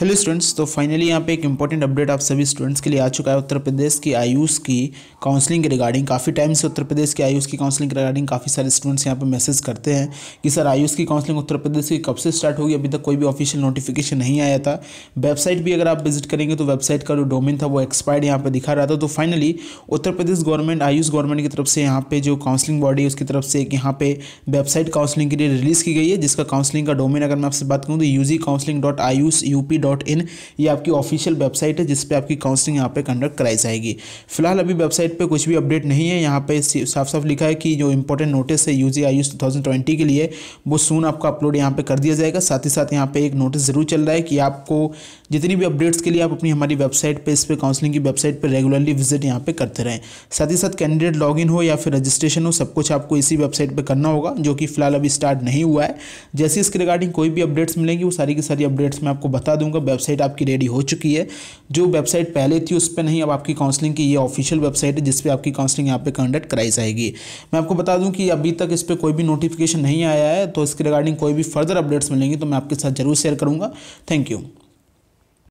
hello students तो finally यहाँ पे एक इंपॉर्टेंट अपडेट आप सभी स्टूडेंट्स के लिए आ चुका है उत्तर प्रदेश की आयुष की काउंसलिंग के रिगार्डिंग काफ़ी टाइम से उत्तर प्रदेश की आयुष की काउंसलिंग के रिगार्डिंग काफ़ी सारे स्टूडेंट्स यहाँ पे मैसेज करते हैं कि सर आयुष की काउंसलिंग उत्तर प्रदेश की कब से स्टार्ट होगी अभी तक कोई भी ऑफिशियल नोटिफिकेशन नहीं आया था वेबसाइट भी अगर आप विजिट करेंगे तो वेबसाइट का जो डोमेन था वो एक्सपायर्ड यहाँ पर दिखा रहा था तो finally Uttar Pradesh government Ayush government की तरफ से यहाँ पे जो काउंसलिंग बॉडी है उसकी तरफ से एक यहाँ पे वेबसाइट काउंसलिंग के लिए रिलीज़ की गई है जिसका काउंसलिंग का डोमेन अगर मैं आपसे बात करूँ तो U G counselling dot Ayush UP dot in ये आपकी ऑफिशियल वेबसाइट है जिसपे आपकी काउंसलिंग यहाँ पे कंडक्ट कराई जाएगी फिलहाल अभी वेबसाइट पे कुछ भी अपडेट नहीं है यहाँ पे साफ साफ लिखा है कि जो इंपॉर्टेंट नोटिस है U G I two thousand twenty के लिए वो सून आपका अपलोड यहाँ पर कर दिया जाएगा साथ ही साथ यहाँ पर एक नोटिस ज़रूर चल रहा है कि आपको जितनी भी अपडेट्स के लिए आप अपनी हमारी वेबसाइट पर इस पर काउंसलिंग की वेबसाइट पर रेगुलरली विजिट यहाँ पर करते रहें साथ ही साथ कैंडिडेट लॉगिन हो या फिर रजिस्ट्रेशन हो सब कुछ आपको इसी वेबसाइट पर करना होगा जो कि फिलहाल अभी स्टार्ट नहीं हुआ है जैसे इसके रिगार्डिंग कोई भी अपडेट्स मिलेंगी वो सारी की सारी अपडेट्स मैं आपको बता दूंगा मतलब वेबसाइट आपकी रेडी हो चुकी है जो वेबसाइट पहले थी उस पर नहीं अब आपकी काउंसलिंग की ये ऑफिशियल वेबसाइट है जिस पर आपकी काउंसलिंग यहाँ पे कंडक्ट कराई जाएगी मैं आपको बता दूँ कि अभी तक इस पर कोई भी नोटिफिकेशन नहीं आया है तो इसके रिगार्डिंग कोई भी फर्दर अपडेट्स मिलेंगी तो मैं आपके साथ जरूर शेयर करूँगा थैंक यू